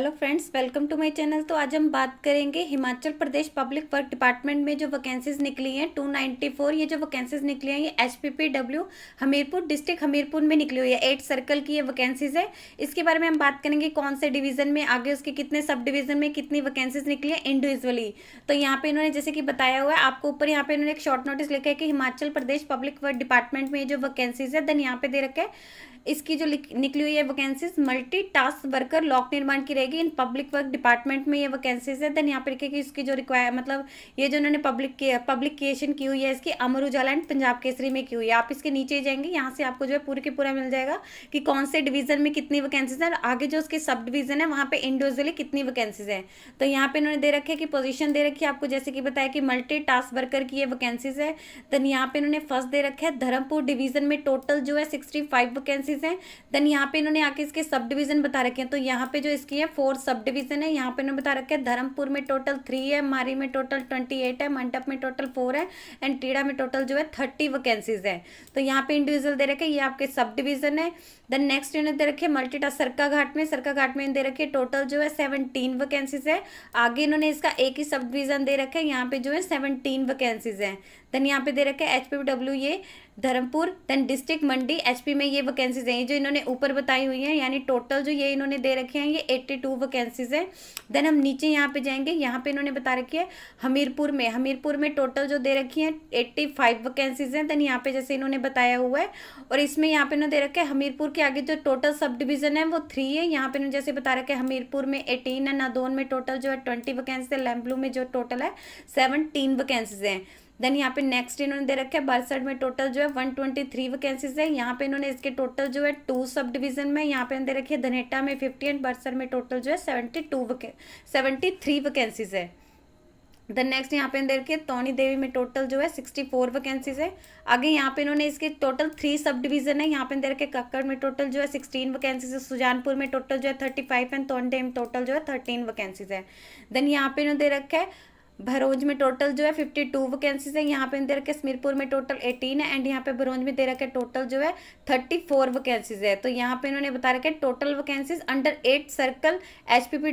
hello friends welcome to my channel तो आज हम बात करेंगे Himachal Pradesh public work department में जो वैकेंसीज निकली हैं 294 ये जो वैकेंसीज निकली हैं ये H W Hamirpur district Hamirpur में निकली हुई है एट सर्कल की ये वैकेंसीज है इसके बारे में हम बात करेंगे कौन से डिवीजन में आगे उसके कितने सब डिवीजन में कितनी वैकेंसीज निकली है इंडिविजुअली तो यहाँ पे इन्होंने जैसे कि बताया हुआ है आपको ऊपर यहाँ पे इन्होंने एक शॉर्ट नोटिस लिखा है कि Himachal Pradesh public work department में जो वैकेंसीज है देन यहाँ पे दे रखे इसकी जो निकली हुई है वैकेंसीज मल्टी टास्क वर्कर लॉक निर्माण की रहेगी इन पब्लिक वर्क डिपार्टमेंट में ये वैकेंसीज है देन यहाँ पर देखिए इसकी जो रिक्वायर मतलब ये जो उन्होंने पब्लिक पब्लिकेशन की हुई है इसकी अमर उजाला एंड पंजाब केसरी में की हुई है आप इसके नीचे जाएंगे यहाँ से आपको जो है पूरे के पूरा मिल जाएगा कि कौन से डिवीजन में कितनी वैकेंसीज है आगे जो उसके सब डिवीजन है वहाँ पे इंडिविजुअली कितनी वैकेंसीज है तो यहाँ पे इन्होंने दे रखे कि पोजिशन दे रखी है आपको जैसे कि बताया कि मल्टी टास्क वर्कर की ये वैकेंसीज है देन यहाँ पे इन्होंने फर्स्ट दे रखे है धर्मपुर डिवीजन में टोटल जो है सिक्सटी फाइव वैकेंसी स्पीसीज हैं देन यहाँ पे इन्होंने आके इसके सब डिवीज़न बता रखे हैं तो यहाँ पे जो इसकी है फोर सब डिवीज़न है यहाँ पे इन्होंने बता रखे हैं धर्मपुर में टोटल थ्री है मारी में टोटल ट्वेंटी एट है मंडप में टोटल फोर है एंड टीड़ा में टोटल जो है थर्टी वैकेंसीज है तो यहाँ पे इंडिविजुअल दे रखे ये आपके सब डिविजन है देन नेक्स्ट इन्होंने दे रखे मल्टीटा सरका घाट में सरका घाट में दे रखे टोटल जो है सेवनटीन वैकेंसीज है आगे इन्होंने इसका एक ही सब डिविजन दे रखे यहाँ पे जो है सेवनटीन वैकेंसीज है देन यहाँ पे दे रखा है एच पी डब्ल्यू ये Dharampur then district Mandi HP में ये वैकेंसीज हैं जो इन्होंने ऊपर बताई हुई हैं यानी टोटल जो ये इन्होंने दे रखे हैं ये एट्टी टू वैकेंसीज हैं देन हम नीचे यहाँ पे जाएंगे यहाँ पे इन्होंने बता रखी है हमीरपुर में हमीरपुर में टोटल जो दे रखी हैं एट्टी फाइव वैकेंसीज हैं देन यहाँ पे जैसे इन्होंने बताया हुआ है और इसमें यहाँ पे इन्होंने दे रखा है हमीरपुर के आगे जो टोटल सब डिविजन है वो थ्री है यहाँ पे इन्होंने जैसे बता रखा है हमीरपुर में एटीन है नादौन में टोटल जो है ट्वेंटी वैकेंसी है लैम्बलू में जो टोटल है सेवनटीन वैकेंसीज हैं देन यहाँ पे नेक्स्ट इन्होंने दे रखा है बरसठ में टोटल जो है वन ट्वेंटी थ्री वैकेंसीज है यहाँ पे इन्होंने इसके टोटल जो है टू सब डिवीजन में यहाँ पे दे रखी है धनेटा में फिफ्टी एंड बरसर में टोटल जो है seventy two seventy three vacancies है देन नेक्स्ट यहाँ पे दे रखे तोनी देवी में टोटल जो है सिक्सटी फोर वैकेंसीज है आगे यहाँ पे इन्होंने इसके टोटल थ्री सब डिवीजन है यहाँ पे रखे कक्कड़ में टोटल जो है सिक्सटीन वैकेंसीज है सुजानपुर में टोटल जो है थर्टी फाइव एंड तोंडे में टोटल जो है थर्टीन वैकेंसीज है देन यहाँ पे इन्होंने दे रखा है भरोज में टोटल जो है फिफ्टी टू वैकेंसीज है यहाँ पे दे रखे समीरपुर में टोटल एटीन है एंड यहाँ पे भरोज में दे रखे टोटल जो है थर्टी फोर वैकेंसीज है तो यहाँ पे इन्होंने बता रखे total vacancies under eight circle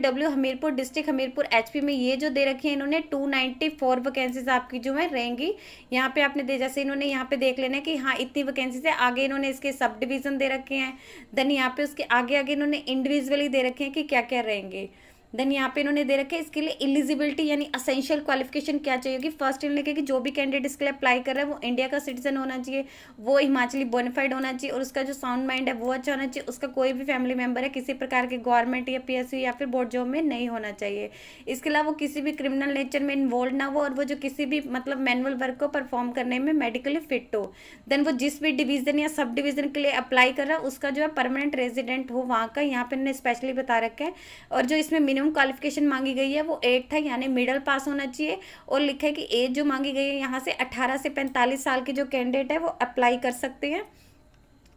W Hamirpur district Hamirpur P में ये जो दे रखी है इन्होंने टू नाइनटी फोर वैकेंसीज आपकी जो है रहेंगी यहाँ पे आपने दे जैसे इन्होंने यहाँ पे देख लेना कि हाँ इतनी वैकेंसीज है आगे इन्होंने इसके सब डिविजन दे रखे हैं देन यहाँ पे उसके आगे आगे इन्होंने इंडिविजुअली दे रखे हैं कि क्या क्या रहेंगे देन यहाँ पे इन्होंने दे रखे इसके लिए एलिजिबिलिटी यानी असेंशियल क्वालिफिकेशन क्या चाहिए होगी फर्स्ट इन्होंने कहा कि जो भी कैंडिडेट इसके लिए अप्लाई कर रहा है वो इंडिया का सिटीजन होना चाहिए वो हिमाचली बोनिफाइड होना चाहिए और उसका जो साउंड माइंड है वो अच्छा होना चाहिए उसका कोई भी फैमिली मेम्बर है किसी प्रकार के गवर्नमेंट या पी या फिर बोर्ड जॉब में नहीं होना चाहिए इसके अलावा वो किसी भी क्रिमिनल नेचर में इन्वॉल्व ना हो और वो जो किसी भी मतलब मैनुअल वर्क को परफॉर्म करने में मेडिकली फिट हो देन वो जिस भी डिवीजन या सब डिवीजन के लिए अप्लाई कर रहा है उसका जो है परमानेंट रेजिडेंट हो वहाँ का यहाँ पर इन्होंने स्पेशली बता रखा है और जो इसमें मिनिमम क्वालिफिकेशन मांगी गई है वो एट था यानी मिडल पास होना चाहिए और लिखा है कि एज जो मांगी गई है यहाँ से अठारह से पैंतालीस साल के जो कैंडिडेट है वो अप्लाई कर सकते हैं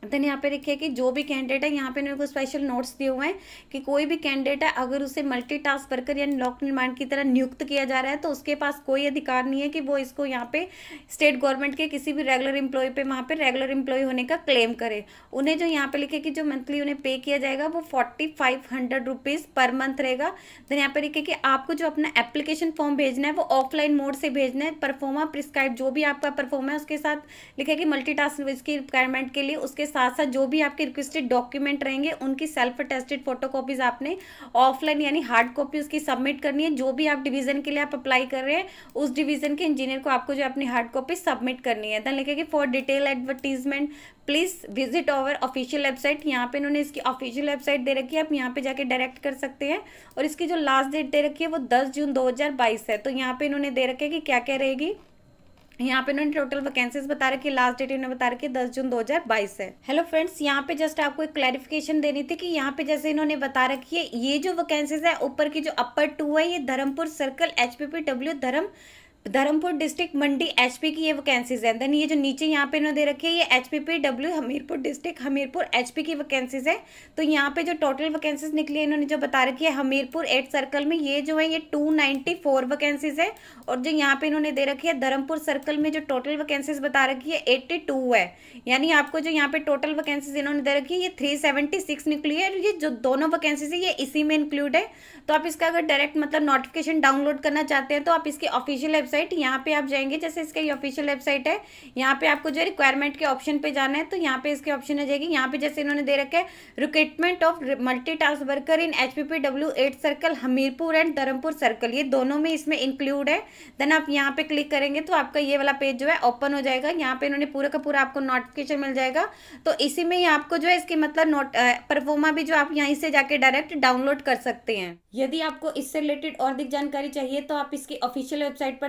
देन यहाँ पे लिखिए कि जो भी कैंडिडेट है यहाँ पे इन्होंने स्पेशल नोट्स दिए हुए हैं कि कोई भी कैंडिडेट है अगर उसे मल्टी टास्क वर्कर यानी लोक निर्माण की तरह नियुक्त किया जा रहा है तो उसके पास कोई अधिकार नहीं है कि वो इसको यहाँ पे स्टेट गवर्नमेंट के किसी भी रेगुलर एम्प्लॉय पे वहाँ पे रेगुलर इम्प्लॉय होने का क्लेम करे उन्हें जो यहाँ पे लिखे कि जो मंथली उन्हें पे किया जाएगा वो फोर्टी फाइव हंड्रेड रुपीज़ पर मंथ रहेगा देन यहाँ पे लिखे कि आपको जो अपना एप्लीकेशन फॉर्म भेजना है वो ऑफलाइन मोड से भेजना है परफॉर्मा प्रिस्क्राइब जो भी आपका परफॉर्म है उसके साथ लिखे कि मल्टी टास्क की रिक्वायरमेंट के लिए उसके साथ साथ जो भी आपके रिक्वेस्टेड डॉक्यूमेंट रहेंगे उनकी सेल्फ अटेस्टेड फोटोकॉपीज आपने ऑफलाइन यानी हार्ड कॉपी उसकी सबमिट करनी है जो भी आप डिवीजन के लिए आप अप्लाई कर रहे हैं उस डिवीजन के इंजीनियर को आपको जो अपनी हार्ड कॉपी सबमिट करनी है लिखे कि for detail advertisement please visit our official website यहाँ पे इन्होंने इसकी ऑफिशियल वेबसाइट दे रखी है आप यहाँ पे जाके डायरेक्ट कर सकते हैं और इसकी जो लास्ट डेट दे रखी है वो 10 जून 2022 है तो यहाँ पे इन्होंने दे रखे है कि क्या क्या रहेगी यहाँ पे इन्होंने टोटल वैकेंसीज बता रखी लास्ट डेट इन्होंने बता रखी दस जून 2022 है हेलो फ्रेंड्स यहाँ पे जस्ट आपको एक क्लैरिफिकेशन देनी थी कि यहाँ पे जैसे इन्होंने बता रखी है ये जो वैकेंसीज है ऊपर की जो अपर टू है ये Dharampur circle H P P W Dharam Dharampur district Mandi HP की ये वैकेंसीज हैं देन ये जो नीचे यहाँ पे इन्होंने दे रखी है ये H P P W Hamirpur district Hamirpur HP की वैकेंसीज है तो यहाँ पे जो टोटल वैकेंसीज निकली है इन्होंने जो बता रखी है हमीरपुर एट सर्कल में ये जो है ये टू नाइनटी फोर वैकेंसीज है और जो यहाँ पे इन्होंने दे रखी है धर्मपुर सर्कल में जो टोटल वैकेंसीज बता रखी है एट्टी टू है यानी आपको जो यहाँ पे टोटल वैकेंसीज इन्होंने दे रखी है ये थ्री सेवेंटी सिक्स निकली है और ये जो दोनों वैकेंसीज है ये इसी में इंक्लूड है तो आप इसका अगर डायरेक्ट मतलब नोटिफिकेशन डाउनलोड करना चाहते हैं तो आप इसके ऑफिशियल वेबसाइट यहाँ पे आप जाएंगे जैसे इसका ये ऑफिशियल वेबसाइट है यहाँ पे आपको जो रिक्वायरमेंट के ऑप्शन पे जाना है तो यहाँ पे इसके ऑप्शन आ जाएगी यहाँ पे जैसे इन्होंने दे रखा है recruitment of multi task worker in H P eight circle Hamirpur and Dharampur circle ये दोनों में इसमें इंक्लूड है देन आप यहाँ पे क्लिक करेंगे तो आपका ये वाला पेज जो है ओपन हो जाएगा यहाँ पे इन्होंने पूरा का पूरा आपको नोटिफिकेशन मिल जाएगा तो इसी में ही आपको जो है इसके मतलब नोट परफॉर्मा भी जो आप यहाँ से जाके डायरेक्ट डाउनलोड कर सकते हैं यदि आपको इससे रिलेटेड और अधिक जानकारी चाहिए तो आप इसकी ऑफिशियल वेबसाइट पर